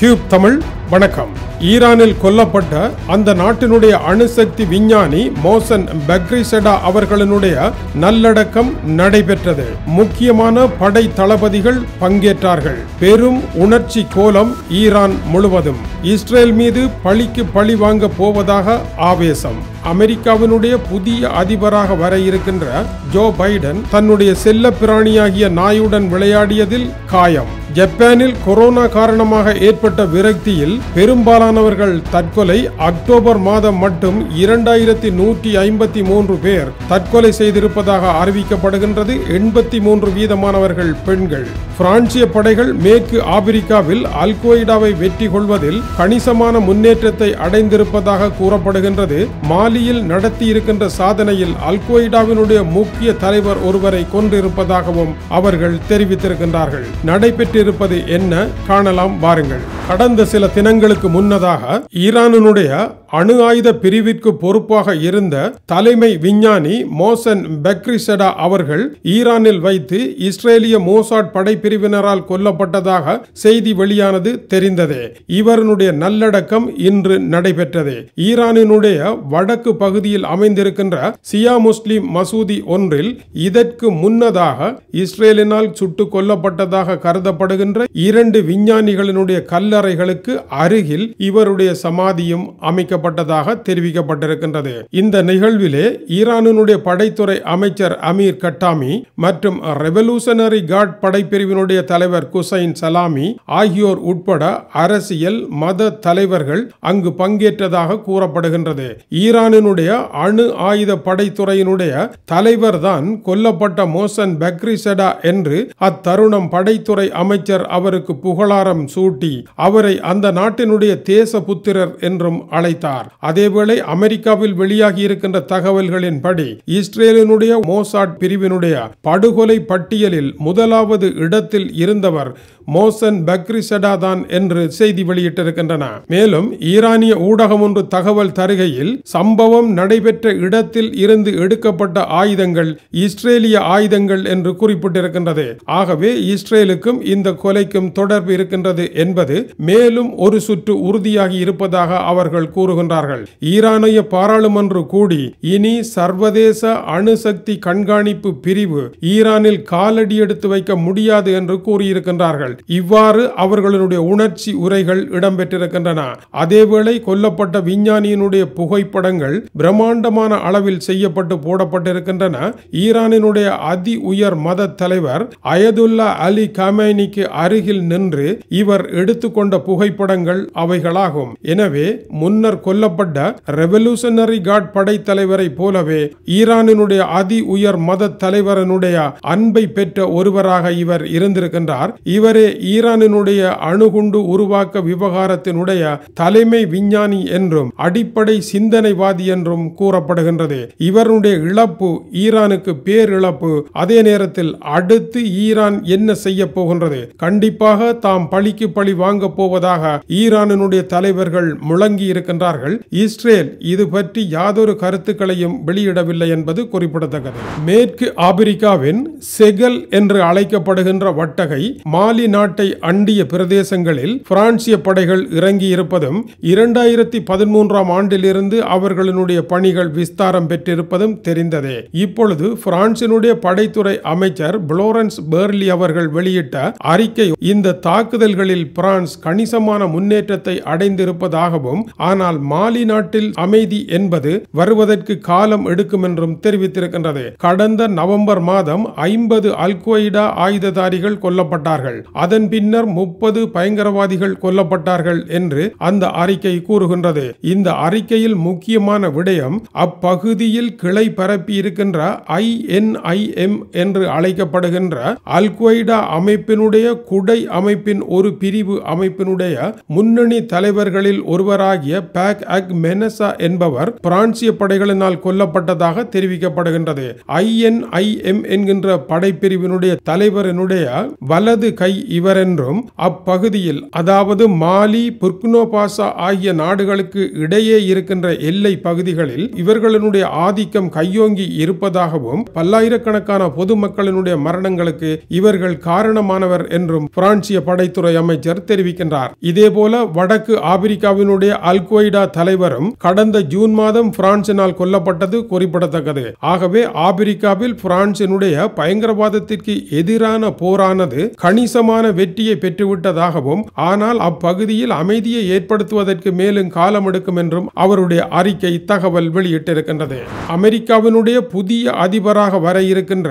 tube Tamil வணக்கம் ஈரானில் கொல்லப்பட்ட அந்த நாட்டினுடைய அணுசக்தி விஞ்ஞானி மோசன் பக்ரிசடா அவர்களினுடைய நல்லடக்கம் நடைபெற்றது முக்கியமான படை தளபதிகள் பங்கேற்றார்கள் பெரும் உணர்ச்சி கோலம் ஈரான் முழுவதும் இஸ்ரேல் மீது பழிக்கு பழி வாங்க போவதாக ஆவேசம் அமெரிக்காவினுடைய புதிய அதிபராக வர இருக்கின்ற ஜோ பைடன் தன்னுடைய செல்ல பிராணியாகிய நாயுடன் விளையாடியதில் காயம் ஜப்பானில் கொரோனா காரணமாக ஏற்பட்ட விரக்தியில் பெரும்பாலானவர்கள் தற்கொலை அக்டோபர் மாதம் மட்டும் இரண்டாயிரத்தி நூற்றி ஐம்பத்தி மூன்று பேர் தற்கொலை செய்திருப்பதாக அறிவிக்கப்படுகின்றது எண்பத்தி மூன்று வீதமானவர்கள் பெண்கள் பிரான்சிய படைகள் மேற்கு ஆப்பிரிக்காவில் அல்கொய்டாவை வெற்றி கொள்வதில் கணிசமான முன்னேற்றத்தை அடைந்திருப்பதாக கூறப்படுகின்றது மாலியில் நடத்தியிருக்கின்ற சாதனையில் அல்கொய்டாவினுடைய முக்கிய தலைவர் ஒருவரை கொண்டிருப்பதாகவும் அவர்கள் தெரிவித்திருக்கின்றார்கள் நடைபெற்ற இருப்பது என்ன காணலாம் வாருங்கள் கடந்த சில தினங்களுக்கு முன்னதாக ஈரானுடைய அணு ஆயுத பிரிவிற்கு பொறுப்பாக இருந்த தலைமை விஞ்ஞானி மோசன் பெக்ரிசடா அவர்கள் ஈரானில் வைத்து இஸ்ரேலிய மோசாட் படைப்பிரிவினரால் கொல்லப்பட்டதாக செய்தி வெளியானது தெரிந்ததே இவருடைய நல்லடக்கம் இன்று நடைபெற்றது ஈரானினுடைய வடக்கு பகுதியில் அமைந்திருக்கின்ற சியா முஸ்லிம் மசூதி ஒன்றில் இதற்கு முன்னதாக இஸ்ரேலினால் சுட்டுக் கொல்லப்பட்டதாக கருதப்படுகின்ற இரண்டு விஞ்ஞானிகளினுடைய கல்ல கல்லறைகளுக்கு அருகில் இவருடைய சமாதியும் அமைக்கப்பட்டதாக தெரிவிக்கப்பட்டிருக்கின்றது இந்த நிகழ்விலே ஈரானினுடைய படைத்துறை அமைச்சர் அமீர் கட்டாமி மற்றும் ரெவல்யூஷனரி கார்ட் படைப்பிரிவினுடைய தலைவர் குசைன் சலாமி ஆகியோர் உட்பட அரசியல் மத தலைவர்கள் அங்கு பங்கேற்றதாக கூறப்படுகின்றது ஈரானினுடைய அணு ஆயுத படைத்துறையினுடைய தலைவர் தான் கொல்லப்பட்ட மோசன் பக்ரிசடா என்று அத்தருணம் படைத்துறை அமைச்சர் அவருக்கு புகழாரம் சூட்டி அவரை அந்த நாட்டினுடைய தேச புத்திரர் என்றும் அழைத்தார் அதேவேளை அமெரிக்காவில் வெளியாகி இருக்கின்ற தகவல்களின்படி இஸ்ரேலினுடைய மோசாட் பிரிவினுடைய படுகொலை பட்டியலில் முதலாவது இடத்தில் இருந்தவர் மோசன் பக்ரிசடா தான் என்று செய்தி வெளியிட்டிருக்கின்றன மேலும் ஈரானிய ஊடகம் ஒன்று தகவல் தருகையில் சம்பவம் நடைபெற்ற இடத்தில் இருந்து எடுக்கப்பட்ட ஆயுதங்கள் இஸ்ரேலிய ஆயுதங்கள் என்று குறிப்பிட்டிருக்கின்றது ஆகவே இஸ்ரேலுக்கும் இந்த கொலைக்கும் தொடர்பு இருக்கின்றது என்பது மேலும் ஒரு சுற்று உறுதியாகி இருப்பதாக அவர்கள் கூறுகின்றார்கள் ஈரானிய பாராளுமன்ற கூடி இனி சர்வதேச அணுசக்தி கண்காணிப்பு பிரிவு ஈரானில் காலடி எடுத்து வைக்க முடியாது என்று கூறியிருக்கின்றார்கள் இவ்வாறு அவர்களுடைய உணர்ச்சி உரைகள் இடம்பெற்றிருக்கின்றன அதேவேளை கொல்லப்பட்ட விஞ்ஞானியினுடைய புகைப்படங்கள் பிரம்மாண்டமான அளவில் செய்யப்பட்டு போடப்பட்டிருக்கின்றன ஈரானினுடைய அதி உயர் மத தலைவர் அயதுல்லா அலி கமேனிக்கு அருகில் நின்று இவர் எடுத்து எடுத்துக்கொண்ட புகைப்படங்கள் அவைகளாகும் எனவே முன்னர் கொல்லப்பட்ட ரெவல்யூஷனரி கார்ட் படை தலைவரை போலவே ஈரானினுடைய அதி உயர் மத தலைவரனுடைய அன்பை பெற்ற ஒருவராக இவர் இருந்திருக்கின்றார் இவரே ஈரானினுடைய அணுகுண்டு உருவாக்க விவகாரத்தினுடைய தலைமை விஞ்ஞானி என்றும் அடிப்படை சிந்தனைவாதி என்றும் கூறப்படுகின்றது இவருடைய இழப்பு ஈரானுக்கு பேரிழப்பு அதே நேரத்தில் அடுத்து ஈரான் என்ன செய்ய போகின்றது கண்டிப்பாக தாம் பழிக்கு பழி வாங்க போவதாக ஈரானினுடைய தலைவர்கள் முழங்கி இருக்கின்றார்கள் இஸ்ரேல் இது பற்றி யாதொரு கருத்துக்களையும் வெளியிடவில்லை என்பது குறிப்பிடத்தக்கது மேற்கு ஆபிரிக்காவின் செகல் என்று அழைக்கப்படுகின்ற வட்டகை மாலி நாட்டை அண்டிய பிரதேசங்களில் பிரான்சிய படைகள் இறங்கி இருப்பதும் இரண்டாயிரத்தி பதிமூன்றாம் ஆண்டிலிருந்து அவர்களினுடைய பணிகள் விஸ்தாரம் பெற்றிருப்பதும் தெரிந்ததே இப்பொழுது பிரான்சினுடைய படைத்துறை அமைச்சர் புளோரன்ஸ் பேர்லி அவர்கள் வெளியிட்ட அறிக்கை இந்த தாக்குதல்களில் பிரான்ஸ் கணிசமான முன்னேற்றத்தை அடைந்திருப்பதாகவும் ஆனால் மாலி நாட்டில் அமைதி என்பது வருவதற்கு காலம் எடுக்கும் என்றும் தெரிவித்திருக்கின்றது கடந்த நவம்பர் மாதம் ஐம்பது அல்கொய்டா ஆயுததாரிகள் கொல்லப்பட்டார்கள் அதன் பின்னர் முப்பது பயங்கரவாதிகள் கொல்லப்பட்டார்கள் என்று அந்த அறிக்கை கூறுகின்றது இந்த அறிக்கையில் முக்கியமான விடயம் அப்பகுதியில் கிளை பரப்பி இருக்கின்ற ஐஎன்ஐஎம் என்று அழைக்கப்படுகின்ற அல்கொய்டா அமைப்பினுடைய குடை அமைப்பின் ஒரு பிரிவு அமைப்பு அமைப்பினுடைய முன்னணி தலைவர்களில் ஒருவராகிய பேக் அக் மெனசா என்பவர் பிரான்சிய படைகளினால் கொல்லப்பட்டதாக தெரிவிக்கப்படுகின்றது ஐஎன்ஐஎம் என்கின்ற படைப்பிரிவினுடைய தலைவரனுடைய வலது கை இவர் என்றும் அப்பகுதியில் அதாவது மாலி புர்குனோ ஆகிய நாடுகளுக்கு இடையே இருக்கின்ற எல்லை பகுதிகளில் இவர்களுடைய ஆதிக்கம் கையோங்கி இருப்பதாகவும் பல்லாயிரக்கணக்கான பொதுமக்களினுடைய மரணங்களுக்கு இவர்கள் காரணமானவர் என்றும் பிரான்சிய படைத்துறை அமைச்சர் தெரிவித்தார் கொண்டிருக்கின்றார் இதேபோல வடக்கு ஆப்பிரிக்காவினுடைய அல்கொய்டா தலைவரும் கடந்த ஜூன் மாதம் பிரான்சினால் கொல்லப்பட்டது குறிப்பிடத்தக்கது ஆகவே ஆப்பிரிக்காவில் பிரான்சினுடைய பயங்கரவாதத்திற்கு எதிரான போரானது கணிசமான வெற்றியை பெற்றுவிட்டதாகவும் ஆனால் அப்பகுதியில் அமைதியை ஏற்படுத்துவதற்கு மேலும் காலம் எடுக்கும் என்றும் அவருடைய அறிக்கை தகவல் வெளியிட்டிருக்கின்றது அமெரிக்காவினுடைய புதிய அதிபராக வர இருக்கின்ற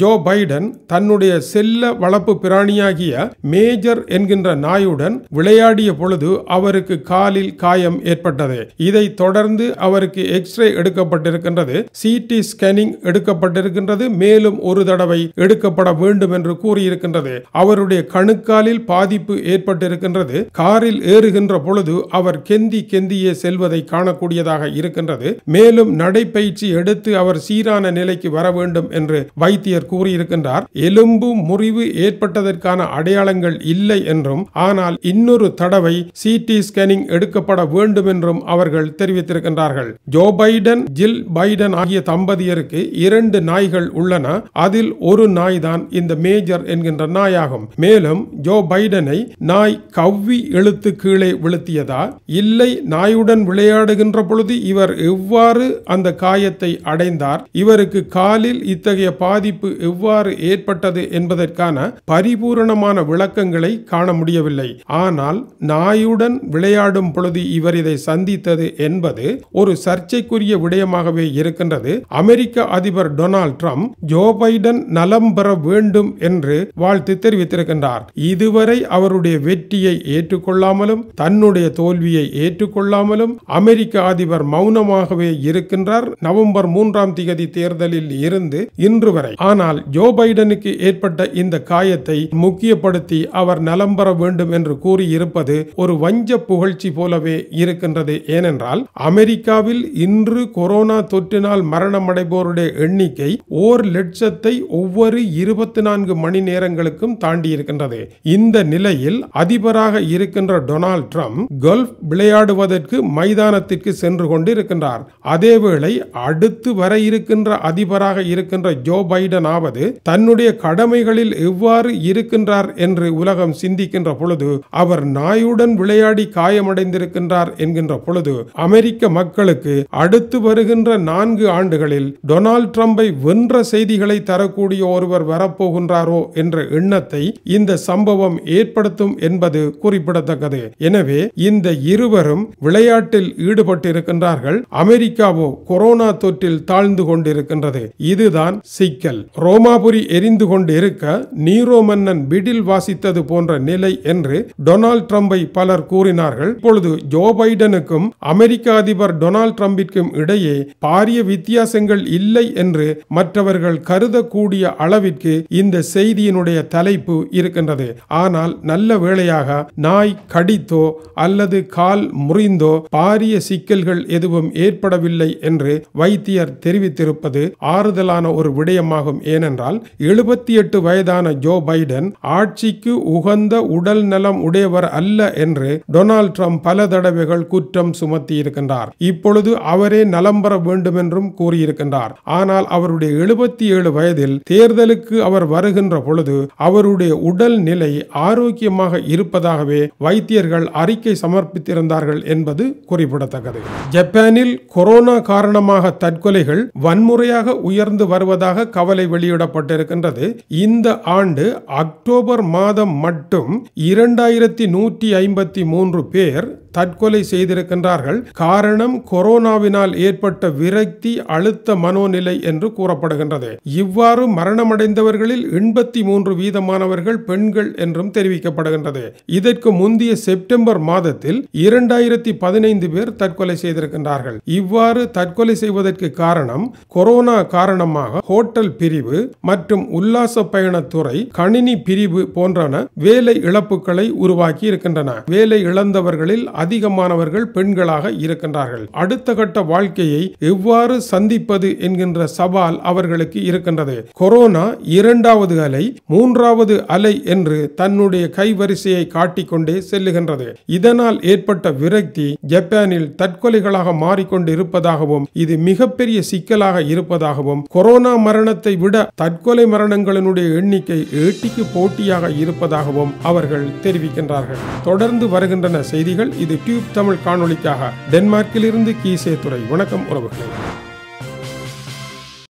ஜோ பைடன் தன்னுடைய செல்ல வளர்ப்பு பிராணியாகிய மேஜர் என்கின்ற நாயுடன் வீரனுடன் விளையாடிய பொழுது அவருக்கு காலில் காயம் ஏற்பட்டது இதை தொடர்ந்து அவருக்கு எக்ஸ்ரே எடுக்கப்பட்டிருக்கின்றது சிடி ஸ்கேனிங் எடுக்கப்பட்டிருக்கின்றது மேலும் ஒரு தடவை எடுக்கப்பட வேண்டும் என்று கூறியிருக்கின்றது அவருடைய கணுக்காலில் பாதிப்பு ஏற்பட்டிருக்கின்றது காரில் ஏறுகின்ற பொழுது அவர் கெந்தி கெந்தியே செல்வதை காணக்கூடியதாக இருக்கின்றது மேலும் நடைப்பயிற்சி எடுத்து அவர் சீரான நிலைக்கு வர வேண்டும் என்று வைத்தியர் கூறியிருக்கின்றார் எலும்பு முறிவு ஏற்பட்டதற்கான அடையாளங்கள் இல்லை என்றும் ஆனால் இன்னொரு தடவை சிடி ஸ்கேனிங் எடுக்கப்பட வேண்டும் என்றும் அவர்கள் தெரிவித்திருக்கின்றார்கள் ஜோ பைடன் ஜில் பைடன் ஆகிய தம்பதியருக்கு இரண்டு நாய்கள் உள்ளன அதில் ஒரு நாய் தான் இந்த மேஜர் என்கின்ற நாயாகும் மேலும் ஜோ பைடனை நாய் கவ்வி எழுத்து கீழே விழுத்தியதா இல்லை நாயுடன் விளையாடுகின்ற பொழுது இவர் எவ்வாறு அந்த காயத்தை அடைந்தார் இவருக்கு காலில் இத்தகைய பாதிப்பு எவ்வாறு ஏற்பட்டது என்பதற்கான பரிபூரணமான விளக்கங்களை காண முடியவில்லை ஆனால் நாயுடன் விளையாடும் பொழுது இவர் இதை சந்தித்தது என்பது ஒரு சர்ச்சைக்குரிய விடயமாகவே இருக்கின்றது அமெரிக்க அதிபர் டொனால்ட் ட்ரம்ப் ஜோ பைடன் நலம் பெற வேண்டும் என்று வாழ்த்து தெரிவித்திருக்கின்றார் இதுவரை அவருடைய வெற்றியை ஏற்றுக்கொள்ளாமலும் தன்னுடைய தோல்வியை ஏற்றுக்கொள்ளாமலும் அமெரிக்க அதிபர் மௌனமாகவே இருக்கின்றார் நவம்பர் மூன்றாம் தேதி தேர்தலில் இருந்து இன்று வரை ஆனால் ஜோ பைடனுக்கு ஏற்பட்ட இந்த காயத்தை முக்கியப்படுத்தி அவர் நலம் பெற வேண்டும் என்று கூறியிருப்பது ஒரு வஞ்ச புகழ்ச்சி போலவே இருக்கின்றது ஏனென்றால் அமெரிக்காவில் இன்று கொரோனா தொற்றினால் மரணமடைபோருடைய எண்ணிக்கை ஓர் லட்சத்தை ஒவ்வொரு இருபத்தி நான்கு மணி நேரங்களுக்கும் தாண்டியிருக்கின்றது இந்த நிலையில் அதிபராக இருக்கின்ற டொனால்ட் ட்ரம்ப் கல்ஃப் விளையாடுவதற்கு மைதானத்திற்கு சென்று கொண்டிருக்கின்றார் அதேவேளை அடுத்து வர இருக்கின்ற அதிபராக இருக்கின்ற ஜோ பைடன் ஆவது தன்னுடைய கடமைகளில் எவ்வாறு இருக்கின்றார் என்று உலகம் சிந்திக்கின்ற பொழுது அவர் நாயுடன் விளையாடி காயமடைந்திருக்கின்றார் என்கின்ற பொழுது அமெரிக்க மக்களுக்கு அடுத்து வருகின்ற நான்கு ஆண்டுகளில் டொனால்டு டிரம்பை வென்ற செய்திகளை தரக்கூடிய ஒருவர் வரப்போகின்றாரோ என்ற எண்ணத்தை இந்த சம்பவம் ஏற்படுத்தும் என்பது குறிப்பிடத்தக்கது எனவே இந்த இருவரும் விளையாட்டில் ஈடுபட்டிருக்கின்றார்கள் அமெரிக்காவோ கொரோனா தொற்றில் தாழ்ந்து கொண்டிருக்கின்றது இதுதான் சிக்கல் ரோமாபுரி எரிந்து கொண்டிருக்க நீரோ மன்னன் பிடில் வாசித்தது போன்ற நிலை என்று டொனால்ட் ட்ரம்பை பலர் கூறினார்கள் இப்பொழுது ஜோ பைடனுக்கும் அமெரிக்க அதிபர் டொனால்ட் ட்ரம்பிற்கும் இடையே பாரிய வித்தியாசங்கள் இல்லை என்று மற்றவர்கள் கருதக்கூடிய அளவிற்கு இந்த செய்தியினுடைய தலைப்பு இருக்கின்றது ஆனால் நல்ல வேளையாக நாய் கடித்தோ அல்லது கால் முறிந்தோ பாரிய சிக்கல்கள் எதுவும் ஏற்படவில்லை என்று வைத்தியர் தெரிவித்திருப்பது ஆறுதலான ஒரு விடயமாகும் ஏனென்றால் எழுபத்தி எட்டு வயதான ஜோ பைடன் ஆட்சிக்கு உகந்த உடல் நலம் உடையவர் அல்ல என்று டொனால்ட் ட்ரம்ப் பல தடவைகள் குற்றம் இருக்கின்றார் இப்பொழுது அவரே நலம் பெற வேண்டும் என்றும் கூறியிருக்கின்றார் ஆனால் அவருடைய எழுபத்தி ஏழு வயதில் தேர்தலுக்கு அவர் வருகின்ற பொழுது அவருடைய உடல் நிலை ஆரோக்கியமாக இருப்பதாகவே வைத்தியர்கள் அறிக்கை சமர்ப்பித்திருந்தார்கள் என்பது குறிப்பிடத்தக்கது ஜப்பானில் கொரோனா காரணமாக தற்கொலைகள் வன்முறையாக உயர்ந்து வருவதாக கவலை வெளியிடப்பட்டிருக்கின்றது இந்த ஆண்டு அக்டோபர் மாதம் மட்டும் இரண்டு இரண்டாயிரத்தி நூற்றி ஐம்பத்தி மூன்று பேர் தற்கொலை செய்திருக்கின்றார்கள் காரணம் கொரோனாவினால் ஏற்பட்ட விரக்தி அழுத்த மனோநிலை என்று கூறப்படுகின்றது இவ்வாறு மரணமடைந்தவர்களில் எண்பத்தி மூன்று வீதமானவர்கள் பெண்கள் என்றும் தெரிவிக்கப்படுகின்றது இதற்கு முந்தைய செப்டம்பர் மாதத்தில் இரண்டாயிரத்தி பதினைந்து பேர் தற்கொலை செய்திருக்கின்றார்கள் இவ்வாறு தற்கொலை செய்வதற்கு காரணம் கொரோனா காரணமாக ஹோட்டல் பிரிவு மற்றும் உல்லாச பயணத்துறை கணினி பிரிவு போன்றன வேலை இழப்புகளை உருவாக்கி இருக்கின்றன வேலை இழந்தவர்களில் அதிகமானவர்கள் பெண்களாக இருக்கின்றார்கள் அடுத்த கட்ட வாழ்க்கையை எவ்வாறு சந்திப்பது என்கின்ற சவால் அவர்களுக்கு இருக்கின்றது கொரோனா இரண்டாவது அலை மூன்றாவது அலை என்று தன்னுடைய கைவரிசையை காட்டிக்கொண்டே செல்லுகின்றது இதனால் ஏற்பட்ட விரக்தி ஜப்பானில் தற்கொலைகளாக மாறிக்கொண்டு இருப்பதாகவும் இது மிகப்பெரிய சிக்கலாக இருப்பதாகவும் கொரோனா மரணத்தை விட தற்கொலை மரணங்களினுடைய எண்ணிக்கை ஏட்டிக்கு போட்டியாக இருப்பதாகவும் அவர்கள் தெரிவிக்கின்றார்கள் தொடர்ந்து வருகின்றன செய்திகள் இது டியூப் தமிழ் காணொலிக்காக டென்மார்க்கிலிருந்து கீசே துறை வணக்கம் உறவுகளே